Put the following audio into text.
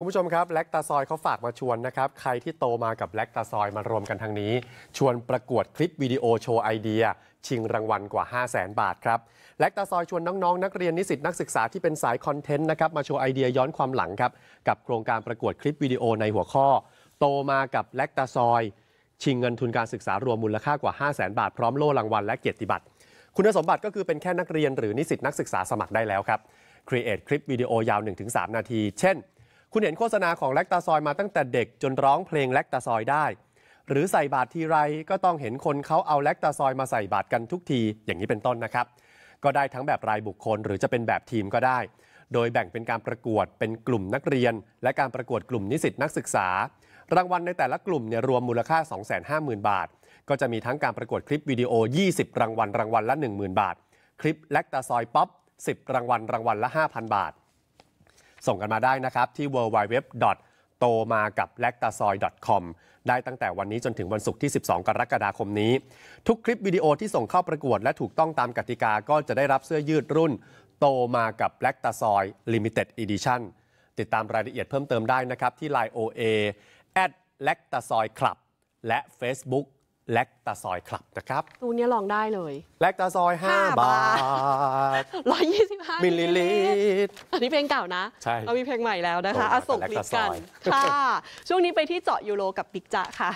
คุณผู้ชมครับแลกตาซอยเขาฝากมาชวนนะครับ ใครที่โตมากับแลกตาซอยมารวมกันทางนี้ ชวนประกวดคลิปวิดีโอโชว์ไอเดีย ชิงรางวัลกว่า 5 0 0แสนบาทครับแลกตาซอยชวนน้อง ๆ นักเรียน นิสิตนักศึกษาที่เป็นสายคอนเทนต์นะครับ มาโชว์ไอเดียย้อนความหลังครับ กับโครงการประกวดคลิปวิดีโอในหัวข้อ โตมากับแลกตาซอยชิงเงินทุนการศึกษารวมมูลค่ากว่า5 0 0แสนบาท พร้อมโล่รางวัลและเกียรติบัตรคุณสมบัติก็คือเป็นแค่นักเรียนหรือนิสิตนักศึกษาสมัครได้แล้วครับครีเอทคลิปวิดีโอยาว1-3 นาที เช่นคุณเห็นโฆษณาของแลกตาซอยมาตั้งแต่เด็กจนร้องเพลงแลกตาซอยได้หรือใส่บาททีไรก็ต้องเห็นคนเขาเอาแลกตาซอยมาใส่บาทกันทุกที อย่างนี้เป็นต้นนะครับก็ได้ทั้งแบบรายบุคคล หรือจะเป็นแบบทีมก็ได้ โดยแบ่งเป็นการประกวดเป็นกลุ่มนักเรียนและการประกวดกลุ่มนิสิตนักศึกษา รางวัลในแต่ละกลุ่มเนี่ยรวมมูลค่า 250,000 บาท ก็จะมีทั้งการประกวดคลิปวิดีโอ 20 รางวัลรางวัลละ 10,000 บาท คลิปแลกตาซอยป๊อป 10 รางวัลรางวัลละ 5,000 บาทส่งกันมาได้นะครับ ที่ www. โตมากับแลกตาซอย .com ได้ตั้งแต่วันนี้จนถึงวันศุกร์ที่ 12 กรกฎาคมนี้ ทุกคลิปวิดีโอที่ส่งเข้าประกวด และถูกต้องตามกติกาก็จะได้รับเสื้อยืดรุ่นโตมากับแลกตาซอย Limited Edition ติดตามรายละเอียดเพิ่มเติมได้นะครับ ที่ Line OA at แลกตาซอยคลับและ Facebook แลกตาซอยคลับนะครับ ตูนี้ลองได้เลย แลกตาซอย 5 บาท125มิลลิลิตร อันนี้เพลงเก่านะใช่เรามีเพลงใหม่แล้วนะคะ อส่งลิกกัน ค่ะ ช่วงนี้ไปที่เจาะยูโรกับบิ๊กจ่ะค่ะ